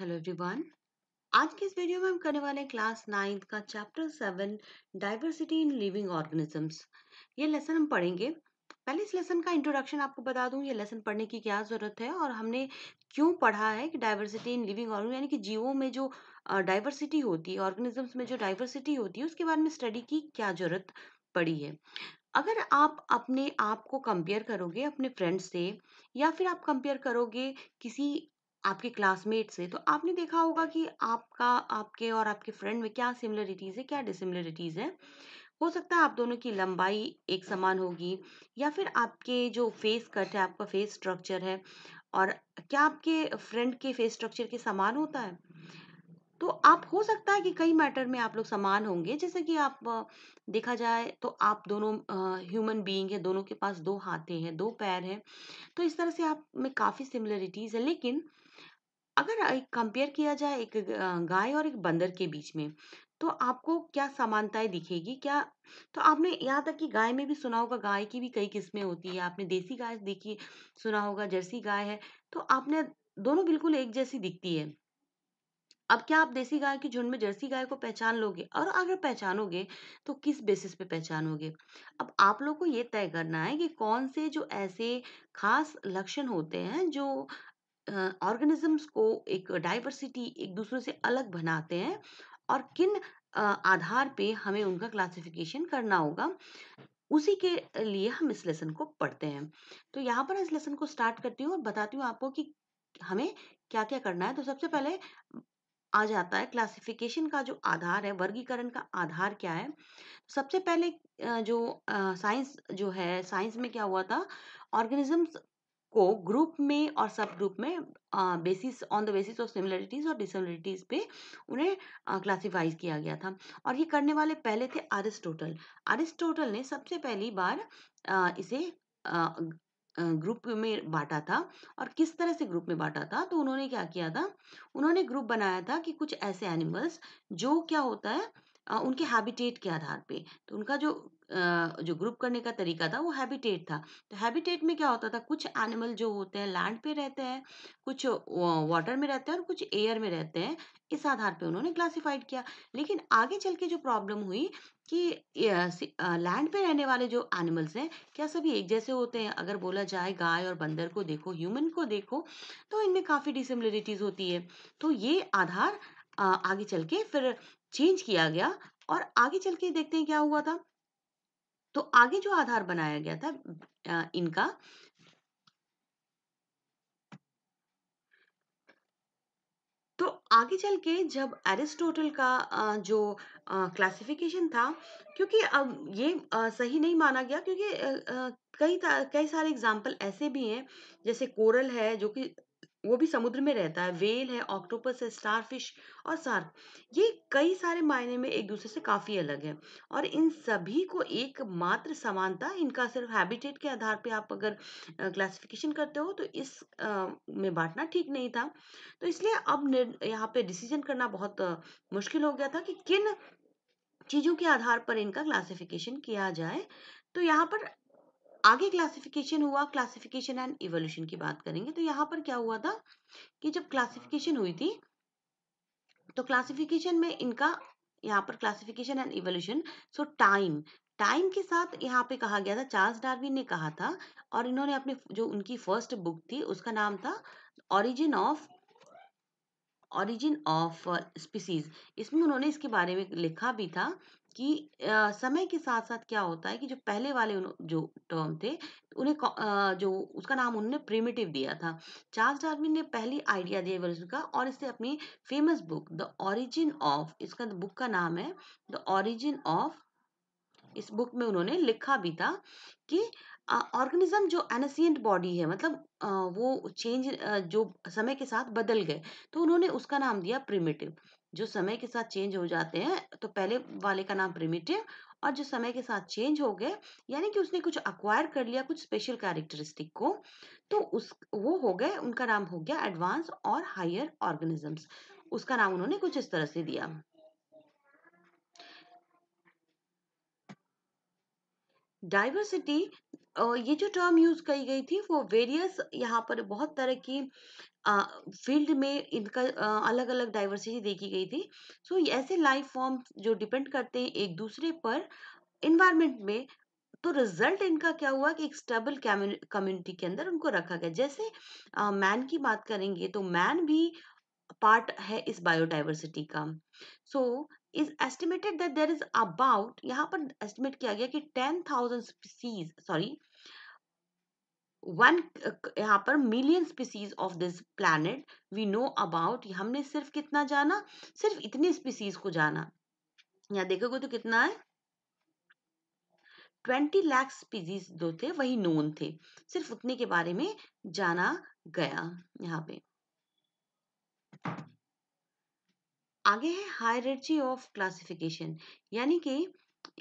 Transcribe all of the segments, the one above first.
Hello everyone आज के इस वीडियो में हम करने वाले क्लास नाइन्थ का chapter seven diversity in living organisms ये लेसन हम पढ़ेंगे पहले इस लेसन का इंट्रोडक्शन आपको बता दूं ये लेसन पढ़ने की क्या ज़रूरत है और हमने क्यों पढ़ा है कि डाइवर्सिटी इन लिविंग ऑर्गेनिज्म यानी कि जीवों में जो डाइवर्सिटी होती है ऑर्गेनिजम्स में जो डाइवर्सिटी होती है उसके बारे में स्टडी की क्या ज़रूरत पड़ी है अगर आप अपने आप को कंपेयर करोगे अपने फ्रेंड्स से या फिर आप कंपेयर करोगे किसी आपके क्लासमेट से तो आपने देखा होगा कि आपका आपके और आपके फ्रेंड में क्या सिमिलरिटीज़ है क्या डिसिमिलरिटीज़ है हो सकता है आप दोनों की लंबाई एक समान होगी या फिर आपके जो फेस कट है आपका फेस स्ट्रक्चर है और क्या आपके फ्रेंड के फेस स्ट्रक्चर के समान होता है तो आप हो सकता है कि कई मैटर में आप लोग समान होंगे जैसे कि आप देखा जाए तो आप दोनों ह्यूमन बीइंग है दोनों के पास दो हाथे हैं दो पैर हैं तो इस तरह से आप में काफ़ी सिमिलरिटीज़ है लेकिन अगर एक कंपेयर किया जाए एक गाय और एक बंदर के बीच में, तो आपको क्या समानताएं दिखेगी? क्या तो आपने यहाँ तक कि गाय में भी सुना होगा गाय की भी कई किस्में होती है आपने देसी गाय देखी सुना होगा, जर्सी गाय है, तो आपने दोनों बिल्कुल एक जैसी दिखती है। अब क्या आप देसी गाय की झुंड में जर्सी गाय को पहचान लोगे? और अगर पहचानोगे, तो किस बेसिस पे पहचानोगे? अब आप लोग को ये तय करना है कि कौन से जो ऐसे खास लक्षण होते हैं, जो ऑर्गेनिजम्स को एक डाइवर्सिटी एक दूसरे से अलग बनाते हैं और किन आधार पे हमें उनका क्लासिफिकेशन करना होगा उसी के लिए हम इस लेसन को पढ़ते हैं तो यहाँ पर इस लेसन को स्टार्ट करती हूँ और बताती हूँ आपको कि हमें क्या क्या करना है तो सबसे पहले आ जाता है क्लासिफिकेशन का जो आधार है वर्गीकरण का आधार क्या है सबसे पहले जो साइंस जो है साइंस में क्या हुआ था ऑर्गेनिजम्स को ग्रुप में और सब ग्रुप में basis on the basis of similarities और डिसिमिलरिटीज पे उन्हें क्लासिफाइज किया गया था और ये करने वाले पहले थे अरिस्टोटल अरिस्टोटल ने सबसे पहली बार आ, इसे आ, ग्रुप में बांटा था और किस तरह से ग्रुप में बांटा था तो उन्होंने क्या किया था उन्होंने ग्रुप बनाया था कि कुछ ऐसे एनिमल्स जो क्या होता है उनके हैबिटेट के आधार पे तो उनका जो जो ग्रुप करने का तरीका था वो हैबिटेट था तो हैबिटेट में क्या होता था कुछ एनिमल जो होते हैं लैंड पे रहते हैं कुछ वाटर में रहते हैं और कुछ एयर में रहते हैं इस आधार पे उन्होंने क्लासिफाइड किया लेकिन आगे चल के जो प्रॉब्लम हुई कि लैंड पे रहने वाले जो एनिमल्स हैं क्या सभी एक जैसे होते हैं अगर बोला जाए गाय और बंदर को देखो ह्यूमन को देखो तो इनमें काफ़ी डिसिमिलरिटीज़ होती है तो ये आधार आगे चल के फिर चेंज किया गया और आगे चल के देखते हैं क्या हुआ था तो आगे जो आधार बनाया गया था इनका तो आगे चल के जब एरिस्टोटल का जो क्लासिफिकेशन था क्योंकि अब ये सही नहीं माना गया क्योंकि कई कई सारे एग्जाम्पल ऐसे भी हैं जैसे कोरल है जो कि वो भी समुद्र में रहता है वेल है ऑक्टोपस है स्टारफिश और सार ये कई सारे मायने में एक दूसरे से काफ़ी अलग है और इन सभी को एक मात्र समानता इनका सिर्फ हैबिटेट के आधार पे आप अगर क्लासिफिकेशन करते हो तो इस आ, में बांटना ठीक नहीं था तो इसलिए अब यहाँ पे डिसीजन करना बहुत मुश्किल हो गया था कि किन चीज़ों के आधार पर इनका क्लासिफिकेशन किया जाए तो यहाँ पर आगे क्लासिफिकेशन हुआ क्लासिफिकेशन एंड इवोल्यूशन की बात करेंगे तो यहाँ पर क्या हुआ था कि जब क्लासिफिकेशन हुई थी तो क्लासिफिकेशन में इनका यहाँ पर classification and evolution so time time के साथ यहाँ पे कहा गया था चार्ल्स डार्विन ने कहा था और इन्होंने अपने जो उनकी फर्स्ट बुक थी उसका नाम था origin of origin of species इसमें उन्होंने इसके बारे में लिखा भी था कि अ, समय के साथ साथ क्या होता है कि जो पहले वाले जो टर्म थे तो उन्हें जो उसका नाम उन्होंने प्रिमिटिव दिया था चार्ल्स डार्विन ने पहली आइडिया दिया वर्ष का और इससे अपनी famous book the origin of इसका बुक का नाम है द ओरिजिन ऑफ इस बुक में उन्होंने लिखा भी था कि ऑर्गेनिज्म जो एनसियंट बॉडी है मतलब आ, वो चेंज जो समय के साथ बदल गए तो उन्होंने उसका नाम दिया प्रिमिटिव जो समय के साथ चेंज हो जाते हैं तो पहले वाले का नाम प्रिमिटिव और जो समय के साथ चेंज हो गए यानी कि उसने कुछ अक्वायर कर लिया कुछ स्पेशल कैरेक्टरिस्टिक को तो उस वो हो गए उनका नाम हो गया एडवांस और हायर ऑर्गेनिजम्स उसका नाम उन्होंने कुछ इस तरह से दिया डाइवर्सिटी ये जो टर्म यूज की गई थी वो वेरियस यहाँ पर बहुत तरह की फील्ड में इनका अलग अलग डाइवर्सिटी देखी गई थी सो so, ऐसे लाइफ फॉर्म जो डिपेंड करते हैं एक दूसरे पर इन्वायरमेंट में तो रिजल्ट इनका क्या हुआ कि एक स्टेबल कम्युनिटी के अंदर उनको रखा गया जैसे मैन की बात करेंगे तो मैन भी पार्ट है इस बायोडाइवर्सिटी का सो so, is estimated that there is about यहाँ पर estimate किया गया कि 10,000 species sorry वन यहाँ पर million species of this planet we know about हमने सिर्फ कितना जाना सिर्फ इतनी स्पीसीज को जाना यहाँ देखोगे तो कितना है ट्वेंटी लैक्स स्पीसीज जो थे वही नोन थे सिर्फ उतने के बारे में जाना गया यहाँ पे आगे है हायरची ऑफ क्लासिफिकेशन यानी कि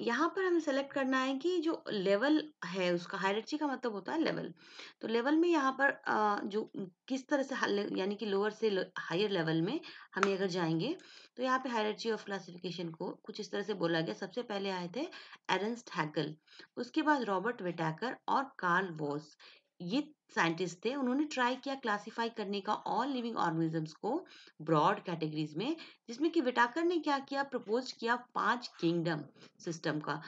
यहाँ पर हमें सेलेक्ट करना है कि जो लेवल है उसका हायरची का मतलब होता है लेवल तो लेवल में यहाँ पर जो किस तरह से यानी कि लोअर से हायर लेवल में हमें अगर जाएंगे तो यहाँ पे हायरची ऑफ क्लासिफिकेशन को कुछ इस तरह से बोला गया सबसे पहले आए थे एरेंस्ट हैकल उसके बाद रॉबर्ट वेटैकर और कार्ल वॉस ये साइंटिस्ट थे उन्होंने ट्राई किया क्लासिफाई करने का ऑल लिविंग ऑर्गेनिजम्स को ब्रॉड कैटेगरीज में जिसमें कि विटाकर ने क्या किया प्रपोज किया पांच किंगडम सिस्टम का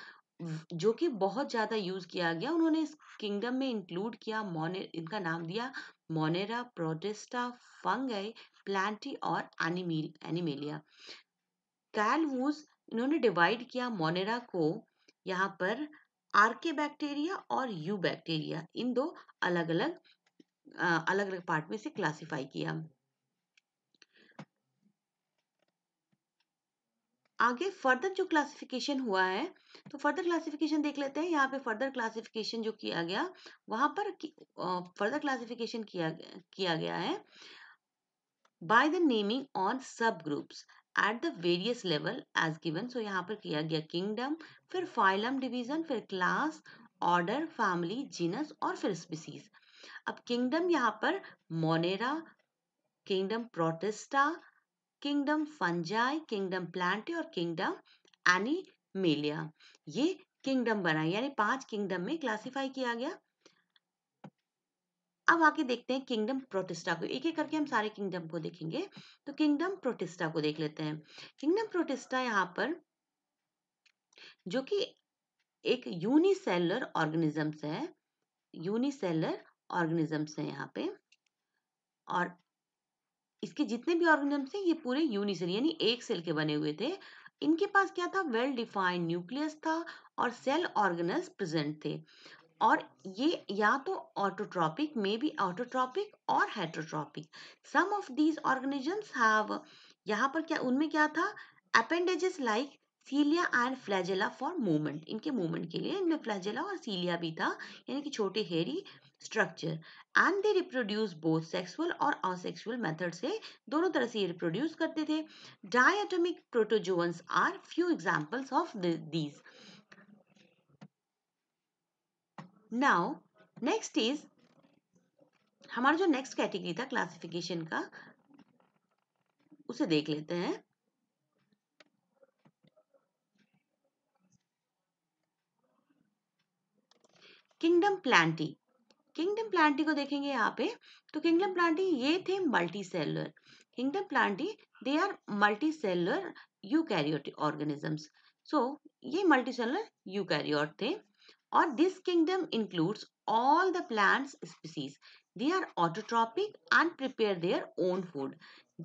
जो कि बहुत ज़्यादा यूज़ किया गया उन्होंने इस किंगडम में इंक्लूड किया मोने इनका नाम दिया मोनेरा प्रोटेस्टा फंगई प्लांटी और एनिमिल एनिमेलिया कैलवूज इन्होंने डिवाइड किया मोनेरा को यहाँ पर आरके बैक्टीरिया और यू बैक्टीरिया इन दो अलग अलग अलग अलग पार्ट में से क्लासिफाई किया आगे फर्दर जो क्लासिफिकेशन हुआ है तो फर्दर क्लासिफिकेशन देख लेते हैं यहाँ पे फर्दर क्लासिफिकेशन जो किया गया वहां पर फर्दर क्लासिफिकेशन किया किया गया है by the naming on sub groups at the various level as given so यहाँ पर किया गया किंगडम फिर फाइलम डिवीजन फिर क्लास ऑर्डर फैमिली जीनस और फिर स्पीसीज अब किंगडम यहाँ पर Monera kingdom Protista kingdom fungi kingdom Plantae और किंगडम एनी मेलिया ये किंगडम बना यानी पांच किंगडम में क्लासिफाई किया गया अब आगे देखते हैं किंगडम प्रोटेस्टा को एक एक करके हम सारे किंगडम को देखेंगे तो किंगडम प्रोटेस्टा को देख लेते हैं किंगडम प्रोटेस्टा यहाँ पर जो कि एक यूनिसेलर ऑर्गेनिजम्स है यूनिसेलर ऑर्गेनिजम्स है यहाँ पे और इसके जितने भी ऑर्गेनिजम्स हैं ये पूरे यूनिसेल यानी एक सेल के बने हुए थे इनके पास क्या था वेल डिफाइंड न्यूक्लियस था और सेल ऑर्गेनल्स प्रेजेंट थे और ये या तो ऑटोट्रॉपिक मे बी ऑटोट्रॉपिक और heterotrophic some of these organisms have यहाँ पर क्या उनमें क्या था appendages like cilia and flagella for movement इनके मूवमेंट के लिए इनमें फ्लैजेला और सीलिया भी था यानी कि छोटे hairy structure and they reproduce both sexual और असेक्सुअल मेथड से दोनों तरह से ये रिप्रोड्यूस करते थे diatomic protozoans are few examples of these now next is हमारा जो नेक्स्ट कैटेगरी था क्लासिफिकेशन का उसे देख लेते हैं किंगडम प्लांटी किंगडम प्लांटी को देखेंगे यहाँ पे तो किंगडम प्लांटी ये थे multicellular kingdom Plantae they are multicellular यू ऑर्गेनिजम्स सो ये मल्टी यू यूकैरियोट थे और this kingdom includes all the plants species they are autotrophic and prepare their own food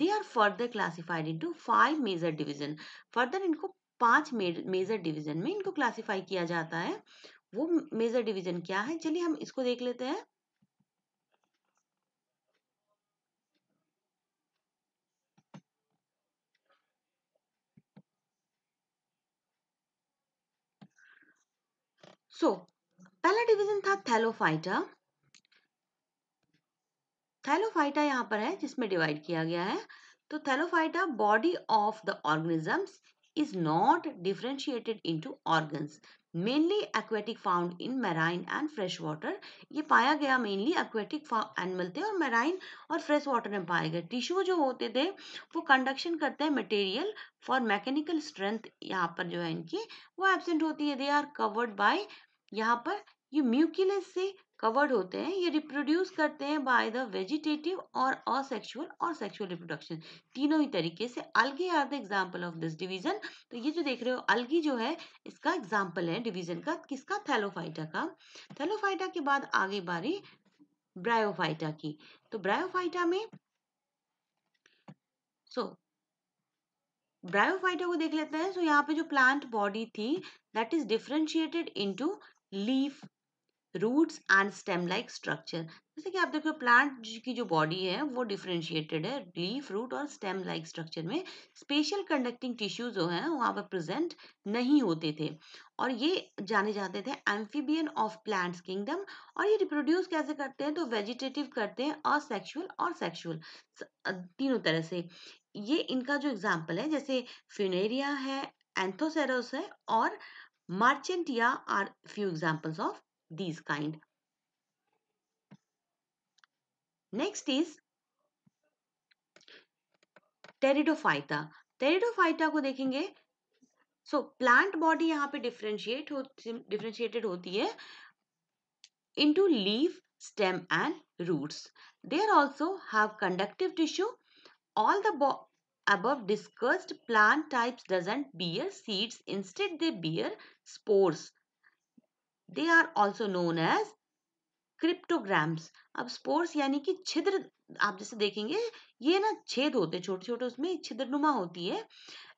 they are further classified into five major division further इनको पांच major division में इनको classify किया जाता है वो मेजर डिवीजन क्या है चलिए हम इसको देख लेते हैं सो पहला डिवीजन था थैलोफाइटा थैलोफाइटा यहां पर है जिसमें डिवाइड किया गया है तो Thallophyta body of the organisms is not differentiated into organs mainly aquatic found in marine and fresh water ये पाया गया मेनली एक्वेटिक एनिमल थे और मैराइन और फ्रेश वाटर में पाए गए टिश्यू जो होते थे वो कंडक्शन करते हैं मटेरियल फॉर मैकेनिकल स्ट्रेंथ यहाँ पर जो है इनकी वो एबसेंट होती है दे आर कवर्ड बाई यहाँ पर ये म्यूकिलस से कवर्ड होते हैं ये रिप्रोड्यूस करते हैं बाय द वेजिटेटिव और असेक्सुअल और सेक्सुअल रिप्रोडक्शन तीनों ही तरीके से algae are the example of this division तो ये जो देख रहे हो अलगी जो है इसका एग्जाम्पल है डिवीजन का किसका थैलोफाइटा का थैलोफाइटा के बाद आगे बारी ब्रायोफाइटा की तो ब्रायोफाइटा में सो so, ब्रायोफाइटा को देख लेते हैं सो so यहाँ पे जो प्लांट बॉडी थी that is differentiated into leaf roots and stem like structure जैसे कि आप देखो प्लांट की जो बॉडी है वो डिफ्रेंशिएटेड है लीफ रूट और स्टेम लाइक स्ट्रक्चर में स्पेशल कंडक्टिंग टिश्यू जो है वहाँ पर प्रेजेंट नहीं होते थे और ये जाने जाते थे एम्फीबियन ऑफ प्लांट्स किंगडम और ये रिप्रोड्यूस कैसे करते हैं तो वेजिटेटिव करते हैं और सेक्शुअल और सेक्शुअल तीनों तरह से ये इनका जो एग्जाम्पल है जैसे फिनेरिया है एंथोसेरोस है और Marchantia are few examples of these kind. Next is Teridophyta. Pteridophyta ko dekhenge. So plant body yahan pe differentiate ho, differentiated hoti hai into leaf, stem and roots. They also have conductive tissue. All the above discussed plant types doesn't bear seeds instead they bear spores they are also known as cryptograms ab spores yani ki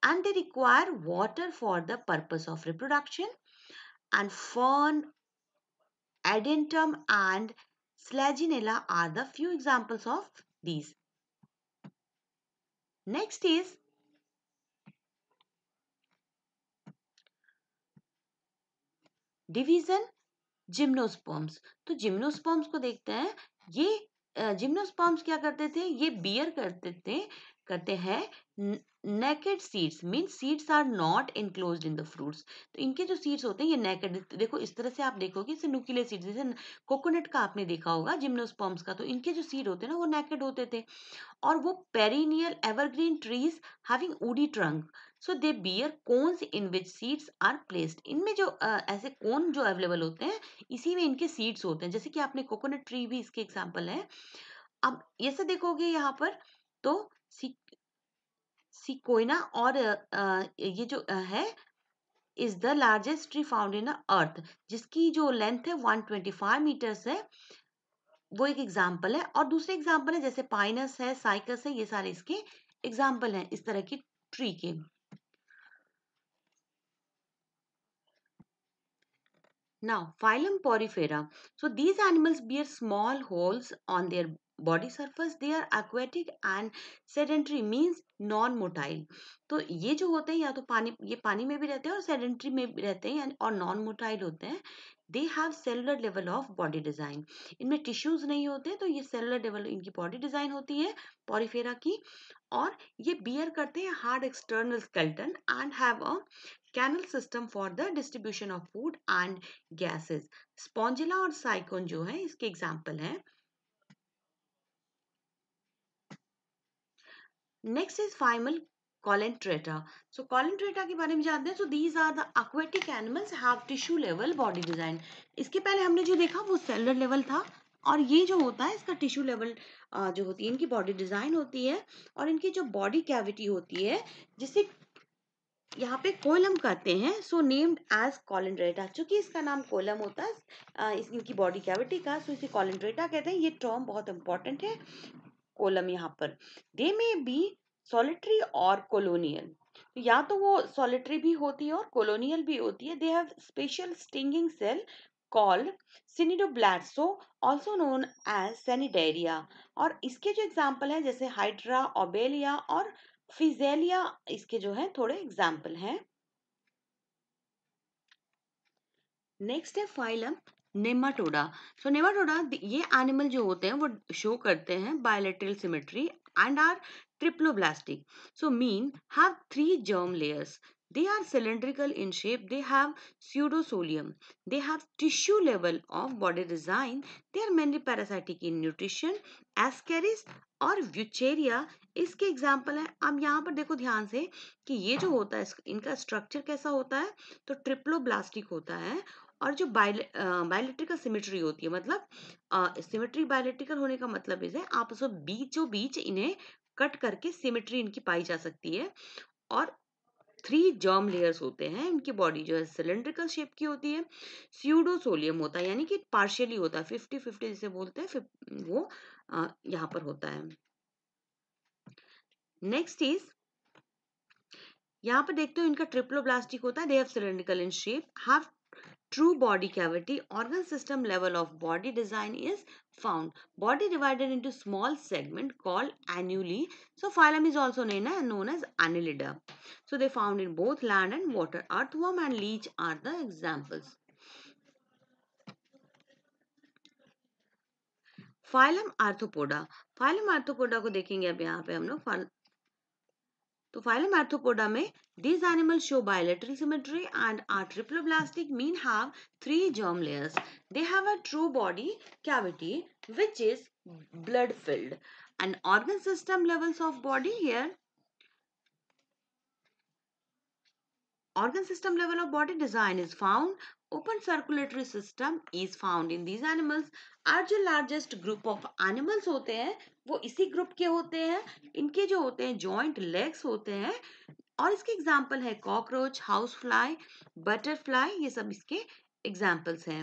and they require water for the purpose of reproduction and fern adentum and Slaginella are the few examples of these. Next is division gymnosperms तो gymnosperms को देखते हैं ये gymnosperms क्या करते थे ये bear करते थे करते हैं naked seeds mean seeds are not enclose in the fruits तो इनके जो सीड्स होते हैं ये नेकेड देखो इस तरह से आप देखोगे इसे नुकीले सीड्स जैसे कोकोनट का आपने देखा होगा जिम्नोस्पर्म्स का तो इनके जो सीड होते हैं ना वो नेकेड होते थे और वो perennial evergreen trees having woody trunk so they bear cones in which seeds are placed इनमें जो आ, ऐसे कोन जो अवेलेबल होते हैं इसी में इनके सीड्स होते हैं जैसे कि आपने कोकोनट ट्री भी इसके एग्जाम्पल है अब जैसे देखोगे यहाँ पर तो सी कोयना और ये जो है is the largest tree found in earth जिसकी जो लेंथ है 125 मीटर्स है वो एक एग्जाम्पल है और दूसरे एग्जाम्पल है जैसे पाइनस है साइकस है ये सारे इसके एग्जाम्पल हैं इस तरह की ट्री के Now, phylum Porifera. So, these animals bear small holes on their body surface they are aquatic and sedentary means non motile तो ये जो होते हैं या तो पानी ये पानी में भी रहते हैं और सेडेंट्री में भी रहते हैं और नॉन मोटाइल होते हैं they have cellular level of body design इनमें टिश्यूज नहीं होते तो ये सेलुलर लेवल इनकी बॉडी डिजाइन होती है पॉरीफेरा की और ये बियर करते हैं hard external skeleton and have a canal system for the distribution of food and gases Spongilla और साइकोन जो है इसके एग्जाम्पल हैं नेक्स्ट इज फाइमल कॉलेंट्रेटा सो कॉलेंट्रेटा के बारे में जानते हैं so these are the aquatic animals have tissue level body design इसके पहले हमने जो देखा वो सेलर लेवल था और ये जो होता है इसका टिश्यू लेवल जो होती है इनकी बॉडी डिजाइन होती है और इनकी जो बॉडी कैविटी होती है जिसे यहाँ पे कोलम कहते हैं सो नेम्ड एज कॉलेंड्रेटा चूंकि इसका नाम कोलम होता है इनकी बॉडी कैविटी का सो इसे कॉलेंड्रेटा कहते हैं ये टर्म बहुत इंपॉर्टेंट है कोलम यहाँ पर दे मे बी सॉलिटरी और कोलोनियल या तो वो सॉलिटरी भी होती है और कोलोनियल भी होती है they have special stinging cell called cnidoblasts also known as Cnidaria और इसके जो एग्जाम्पल हैं जैसे हाइड्रा ओबेलिया और फिजेलिया इसके जो है थोड़े एग्जाम्पल हैं नेक्स्ट है फाइलम नेमाटोडा सो नेमाटोडा ये एनिमल जो होते हैं वो शो करते हैं bilateral symmetry and are triploblastic so mean have three germ layers they are cylindrical in shape they have pseudocoelom they have tissue level of body design they are mainly parasitic in nutrition Ascaris और Wuchereria इसके example हैं अब यहाँ पर देखो ध्यान से कि ये जो होता है इनका स्ट्रक्चर कैसा होता है तो ट्रिप्लोब्लास्टिक होता है और जो बायोलिट्रिकल सिमेट्री होती है मतलब सिमेट्री बायोलिट्रिकल होने का मतलब इसे आप उसको बीचों बीच इन्हें कट करके सिमेट्री इनकी पाई जा सकती है और थ्री जर्म लेयर्स होते हैं इनकी बॉडी जो है सिलेंड्रिकल शेप की होती है स्यूडोसोलियम होता है यानी कि पार्शियली होता है फिफ्टी फिफ्टी जिसे बोलते हैं वो यहाँ पर होता है नेक्स्ट इज यहाँ पर देखते हो इनका ट्रिप्लोब्लास्टिक होता है they have cylindrical in shape half true body cavity organ system level of body design is found. Body divided into small segment called annuli. So phylum is also known eh, as annelida. So they found in both land and water. Earthworm and leech are the examples. Phylum Arthropoda. Phylum Arthropoda. को देखेंगे तो phylum Arthropoda में this animal show bilateral symmetry and are triploblastic mean have three germ layers they have a true body cavity which is blood filled and organ system levels of body here organ system level of body design is found open circulatory system is found in these animals आज जो largest group of animals होते हैं वो इसी group के होते हैं इनके जो होते हैं joint legs होते हैं और इसके example है cockroach, house fly, butterfly ये सब इसके examples हैं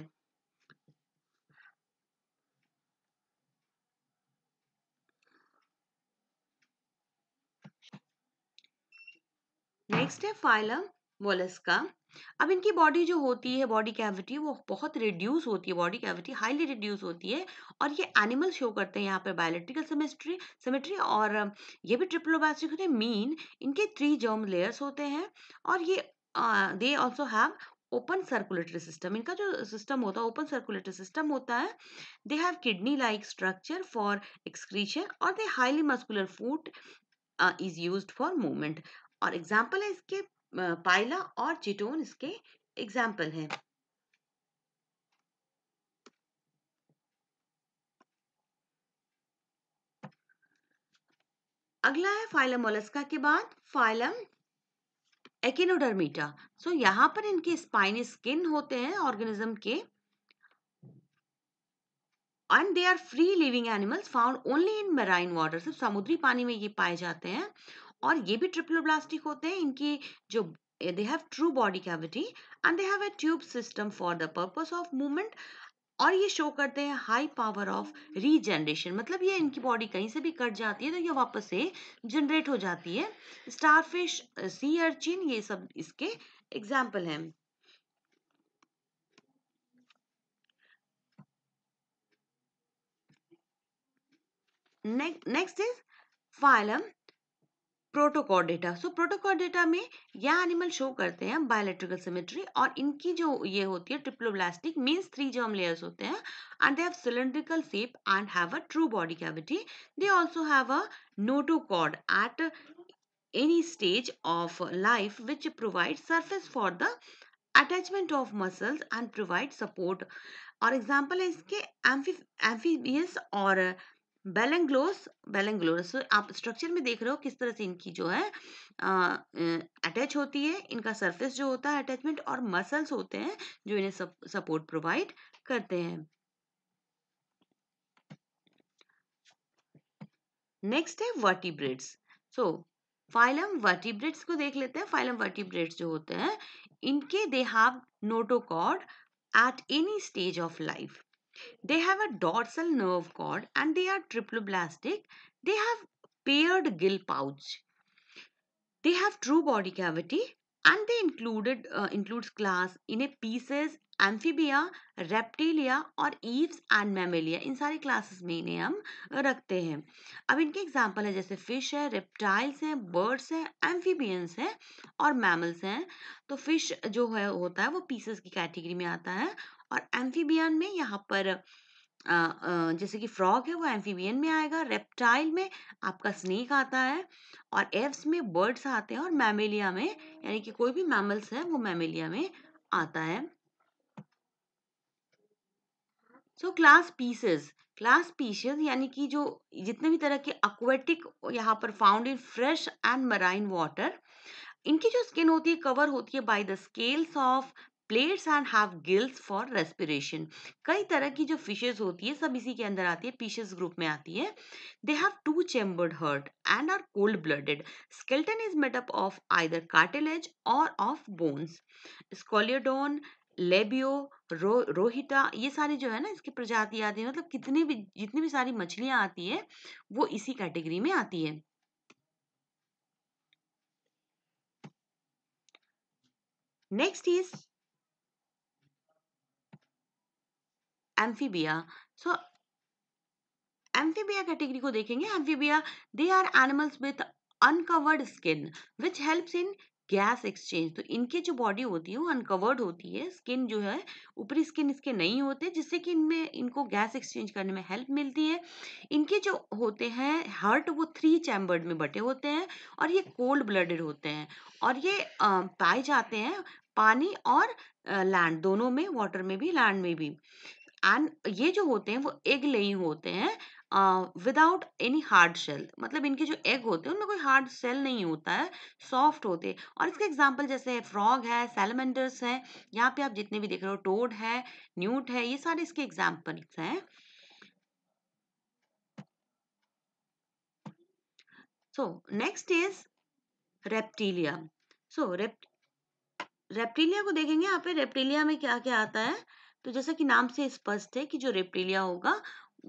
नेक्स्ट है फाइलम मोलस्का अब इनकी बॉडी जो होती है बॉडी कैविटी वो बहुत रिड्यूस होती है बॉडी कैविटी हाईली रिड्यूस होती है और ये एनिमल शो करते हैं यहाँ पर बायोलिटिकल सिमेट्री सिमेट्री और ये भी ट्रिप्लोबास्टिक होते हैं मीन इनके थ्री जर्म लेयर्स होते हैं और ये they also have open circulatory system इनका जो सिस्टम होता है ओपन सर्कुलेटरी सिस्टम होता है they have kidney like structure for excretion और they highly muscular foot is use for movement और एग्जाम्पल है इसके पाइला और चिटोन इसके एग्जाम्पल हैं अगला है फाइलम मोलस्का के बाद फाइलम एकेनोडर्मीटा सो so, यहां पर इनके स्पाइनी स्किन होते हैं ऑर्गेनिज्म के and they are free living animals found only in marine water सिर्फ समुद्री पानी में ये पाए जाते हैं और ये भी ट्रिप्लोब्लास्टिक होते हैं इनकी जो they have true body cavity and they have a tube system for the purpose of movement और ये शो करते हैं हाई पावर ऑफ रीजनरेशन मतलब ये इनकी बॉडी कहीं से भी कट जाती है तो ये वापस से जनरेट हो जाती है स्टारफिश सी अर्चिन ये सब इसके एग्जाम्पल हैं next is phylum protochordata so protochordata में यह एनिमल शो करते हैं बायोलेट्रिकल सिमेट्री और इनकी जो ये होती है triploblastic means three germ layers होते हैं and they have cylindrical shape and have a true body cavity they also have a notochord at any stage of life which provide surface for the attachment of muscles and provide support और example है इसके amphi amphibious और बेलेंग्लोस बैलेंग्लोस आप structure में देख रहे हो किस तरह से इनकी जो है अटैच होती है इनका सरफेस जो होता है अटैचमेंट और मसल्स होते हैं जो इन्हें सपोर्ट प्रोवाइड करते हैं नेक्स्ट है वर्टिब्रेट्स सो फाइलम वर्टिब्रेट्स को देख लेते हैं फाइलम वर्टिब्रेट्स जो होते हैं इनके they have notochord at any stage of life They have a dorsal nerve cord and they are triploblastic. They have paired gill pouch. They have true body cavity and they included uh, includes class in a pieces, amphibia, reptilia or eaves and mammalia in sare classes mein इन्हें हम रखते हैं अब इनके example hai jaise fish hai reptiles hai birds hai amphibians hai aur mammals hai to fish jo hai hota hai wo pieces ki category mein aata hai और amphibian में यहाँ पर जैसे कि फ्रॉग है वो एम्फीबियन में आएगा रेप्टाइल में आपका स्नेक आता है और एव्स में बर्ड्स आते हैं और मैमिलिया में यानी कि कोई भी मैमल्स है वो मैमिलिया में आता है so class pisces class pisces यानी कि जो जितने भी तरह के अक्वेटिक यहाँ पर found in fresh and marine water इनकी जो स्किन होती है कवर होती है by the scales of plates and have gills for respiration कई तरह की जो फिशेज होती है सब इसी के अंदर आती है फिशेज ग्रुप में आती है they have two chambered heart and are cold blooded skeleton is made up of either cartilage और ऑफ बोन्स स्कोलियोडोन लेबियो रो रोहिटा ये सारी जो है ना इसकी प्रजाति आती है मतलब कितने भी जितनी भी सारी मछलियाँ आती है वो इसी कैटेगरी में आती है next is amphibia so amphibia category को देखेंगे amphibia they are animals with uncovered skin which helps in gas exchange तो इनके जो बॉडी होती है वो अनकवर्ड होती है स्किन जो है ऊपरी स्किन इसके नहीं होते जिससे कि इनमें इनको गैस एक्सचेंज करने में हेल्प मिलती है इनके जो होते हैं हार्ट वो थ्री चैम्बर्ड में बटे होते हैं और ये कोल्ड ब्लडेड होते हैं और ये पाए जाते हैं पानी और लैंड दोनों में वाटर में भी लैंड में भी एंड ये जो होते हैं वो एग ले होते हैं विदाउट एनी हार्ड शेल मतलब इनके जो एग होते हैं उनमें कोई हार्ड शेल नहीं होता है सॉफ्ट होते हैं और इसके एग्जाम्पल जैसे फ्रॉग है सेलमेंडर्स हैं यहाँ पे आप जितने भी देख रहे हो टोड है न्यूट है ये सारे इसके एग्जाम्पल्स हैं so next is reptilia so रेप्ट को देखेंगे यहाँ पे रेप्टीलिया में क्या क्या आता है तो जैसा कि नाम से स्पष्ट है कि जो रेप्टिलिया होगा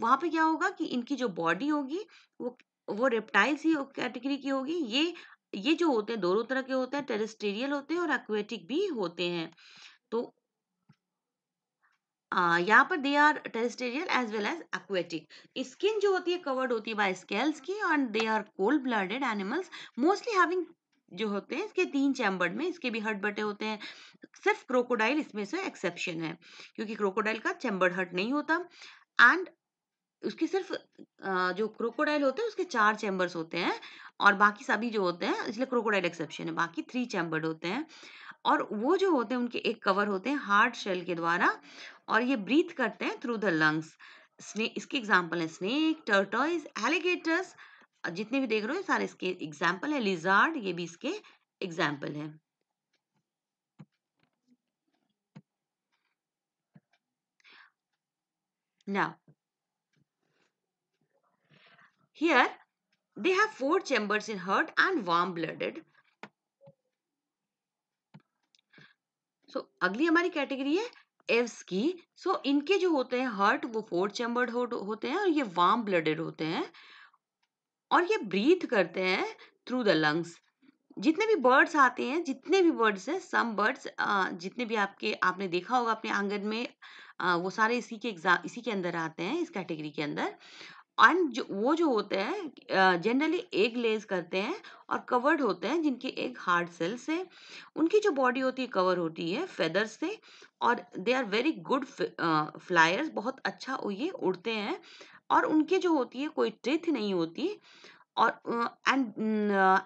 वहां पे क्या होगा कि इनकी जो बॉडी होगी वो वो रेप्टाइल्स ही कैटेगरी की होगी ये ये जो होते हैं दोनों तरह के होते हैं टेरेस्टेरियल होते हैं और एक्वेटिक भी होते हैं तो यहाँ पर they are terrestrial as well as aquatic skin जो होती है कवर्ड होती है बाय स्केल्स की and they are cold blooded animals mostly having जो होते हैं इसके तीन चैम्बर में इसके भी हट बटे होते हैं सिर्फ क्रोकोडाइल इसमें से एक्सेप्शन है क्योंकि क्रोकोडाइल का चैम्बर हट नहीं होता एंड उसके सिर्फ जो क्रोकोडाइल होते हैं उसके चार चैम्बर्स होते हैं और बाकी सभी जो होते हैं इसलिए क्रोकोडाइल एक्सेप्शन है बाकी थ्री चैम्बर्ड होते हैं और वो जो होते हैं उनके एक कवर होते हैं हार्ड शेल के द्वारा और ये ब्रीथ करते हैं थ्रू द लंग्स स्नेक इसके एग्जाम्पल है स्नेक टर्टॉइज एलिगेटर्स जितने भी देख रहे हो सारे इसके एग्जाम्पल है लिजार्ड ये भी इसके एग्जाम्पल है now here they have four chambers in heart and warm blooded so अगली हमारी कैटेगरी है एव्स की सो so, इनके जो होते हैं हर्ट वो फोर चैम्बर्ड होते हैं और ये वार्म ब्लडेड होते हैं और ये ब्रीथ करते हैं थ्रू द लंग्स जितने भी बर्ड्स आते हैं जितने भी बर्ड्स हैं सम बर्ड्स जितने भी आपके आपने देखा होगा अपने आंगन में वो सारे इसी के एग्जाम इसी के अंदर आते हैं इस कैटेगरी के अंदर एंड जो वो जो होते हैं जनरली एग लेज करते हैं और कवर्ड होते हैं जिनके एग हार्ड सेल से उनकी जो बॉडी होती है कवर होती है फेदर्स से और they are very good flyers बहुत अच्छा ये उड़ते हैं और उनके जो होती है कोई ट्रिथ नहीं होती और and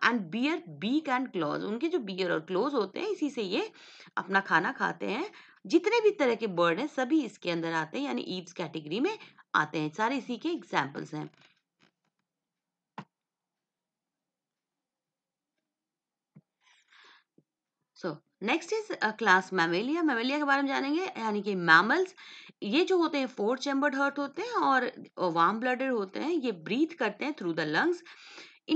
and bear beak and close उनके जो बियर और क्लोज होते हैं इसी से ये अपना खाना खाते हैं जितने भी तरह के बर्ड हैं सभी इसके अंदर आते हैं यानी ईव्स कैटेगरी में आते हैं सारे इसी के एग्जाम्पल्स हैं next is class mammalia mammalia के बारे में जानेंगे यानी कि मैमल्स ये जो होते हैं फोर चैम्बर्ड हर्ट होते हैं और वार्म ब्लडेड होते हैं ये ब्रीथ करते हैं थ्रू द लंग्स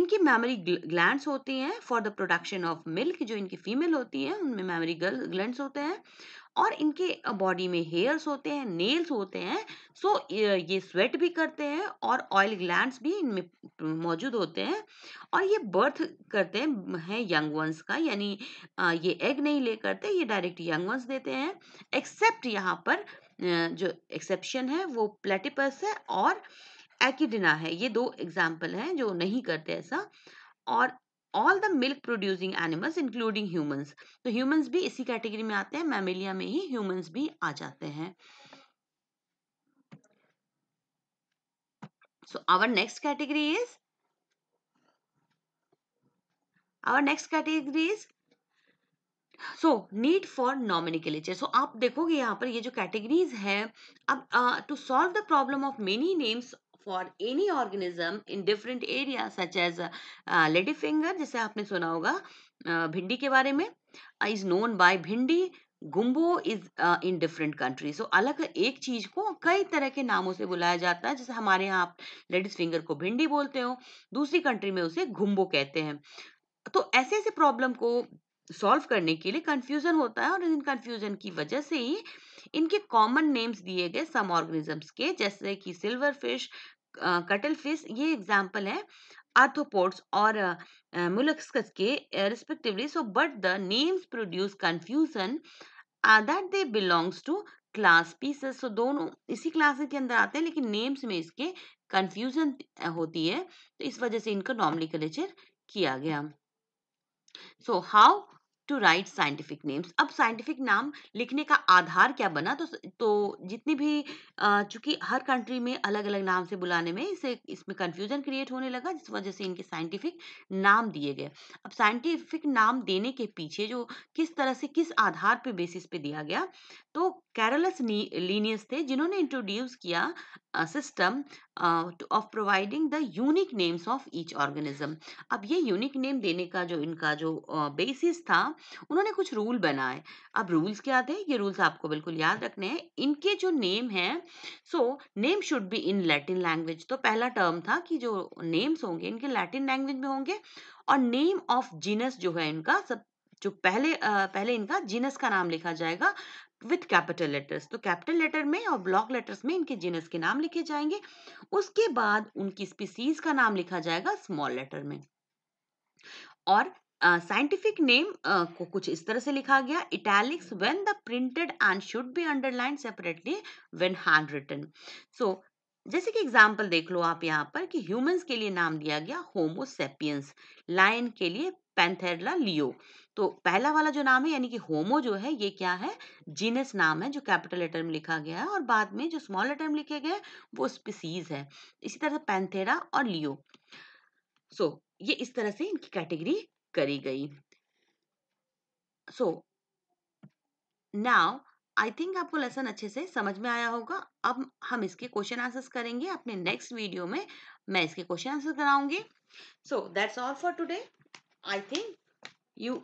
इनकी मेमोरी ग्लैंड्स होती हैं for the production of milk जो इनकी फीमेल होती हैं उनमें मेमोरी ग्लैंड्स होते हैं और इनके बॉडी में हेयर्स होते हैं नेल्स होते हैं सो ये स्वेट भी करते हैं और ऑयल ग्लैंड्स भी इनमें मौजूद होते हैं और ये बर्थ करते हैं है यंग वंस का यानी ये एग नहीं ले करते ये डायरेक्ट यंग वंस देते हैं एक्सेप्ट यहाँ पर जो एक्सेप्शन है वो प्लेटिपस है और एकिडिना है ये दो एग्जाम्पल हैं जो नहीं करते ऐसा और all the milk producing animals including humans तो ह्यूमंस भी इसी कैटेगरी में आते हैं मैमेलिया में ही ह्यूमंस भी आ जाते हैं so our next category is our next category is so need for nomenclature so आप देखोगे यहाँ पर ये जो कैटेगरीज हैं अब to solve the problem of many names for any organism in different area such as lady finger जैसे आपने सुना होगा भिंडी के बारे में is known by bhindi gumbo is in different country so अलग एक चीज को कई तरह के नामों से बुलाया जाता है जैसे हमारे यहाँ आप लेडीज फिंगर को भिंडी बोलते हो दूसरी कंट्री में उसे घुम्बो कहते हैं तो ऐसे ऐसे प्रॉब्लम को सॉल्व करने के लिए कंफ्यूजन होता है और इन कंफ्यूजन की वजह से ही इनके कॉमन नेम्स दिए गए सम ऑर्गेनिजम्स के जैसे कि सिल्वर फिश कटल फिश ये एग्जाम्पल है आर्थोपोर्ट्स और मुलक्सकस के respectively so but the names produce confusion that they belongs to class pisces so दोनों इसी क्लास के अंदर आते हैं लेकिन नेम्स में इसके कंफ्यूजन होती है तो इस वजह से इनका कलेचर किया गया so how to write scientific names अब साइंटिफिक नाम लिखने का आधार क्या बना तो तो जितनी भी चूंकि हर कंट्री में अलग अलग नाम से बुलाने में इसे इसमें कन्फ्यूजन क्रिएट होने लगा जिस वजह से इनके साइंटिफिक नाम दिए गए अब साइंटिफिक नाम देने के पीछे जो किस तरह से किस आधार पे बेसिस पे दिया गया तो कैरलस लीनियस थे जिन्होंने इंट्रोड्यूस किया system of providing the unique names of each organism अब ये यूनिक नेम देने का जो इनका जो बेसिस uh, था उन्होंने कुछ रूल बनाए अब रूल्स क्या थे ये रूल्स आपको बिल्कुल याद रखने हैं इनके जो नेम हैं so name should be in Latin language तो पहला टर्म था कि जो नेम्स होंगे इनके लैटिन लैंग्वेज में होंगे और नेम ऑफ जीनस जो है इनका सब जो पहले आ, पहले इनका जीनस का नाम लिखा जाएगा विथ कैपिटल लेटर्स तो कैपिटल लेटर में और ब्लॉक लेटर्स में इनके जीनस के नाम लिखे जाएंगे उसके बाद उनकी स्पीसीज का नाम लिखा जाएगा स्मॉल लेटर में और साइंटिफिक uh, नेम uh, को कुछ इस तरह से लिखा गया italics when the printed and should be underline separately when hand written so जैसे कि एग्जांपल देख लो आप यहाँ पर कि ह्यूमंस के लिए नाम दिया गया होमोसेपियंस लायन के लिए पैंथेरला लियो तो पहला वाला जो नाम है यानी कि होमो जो है ये क्या है जीनस नाम है जो कैपिटल लेटर में लिखा गया है और बाद में जो स्मॉल लेटर में लिखे गए वो स्पीसीज है इसी तरह से पैंथेरा और लियो सो so, ये इस तरह से इनकी कैटेगरी करी गई सो नाउ आई थिंक आपको लेसन अच्छे से समझ में आया होगा अब हम इसके क्वेश्चन आंसर्स करेंगे अपने नेक्स्ट वीडियो में मैं इसके क्वेश्चन आंसर कराऊंगी so that's all for today I think you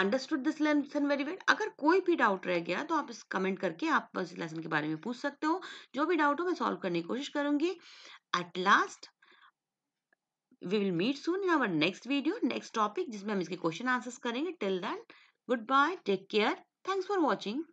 understood this lesson very well अगर कोई भी डाउट रह गया तो आप इस कमेंट करके आप इस लेसन के बारे में पूछ सकते हो जो भी डाउट हो मैं सॉल्व करने की कोशिश करूंगी at last we will meet soon in our next video next topic जिसमें हम इसके क्वेश्चन आंसर्स करेंगे till then goodbye take care thanks for watching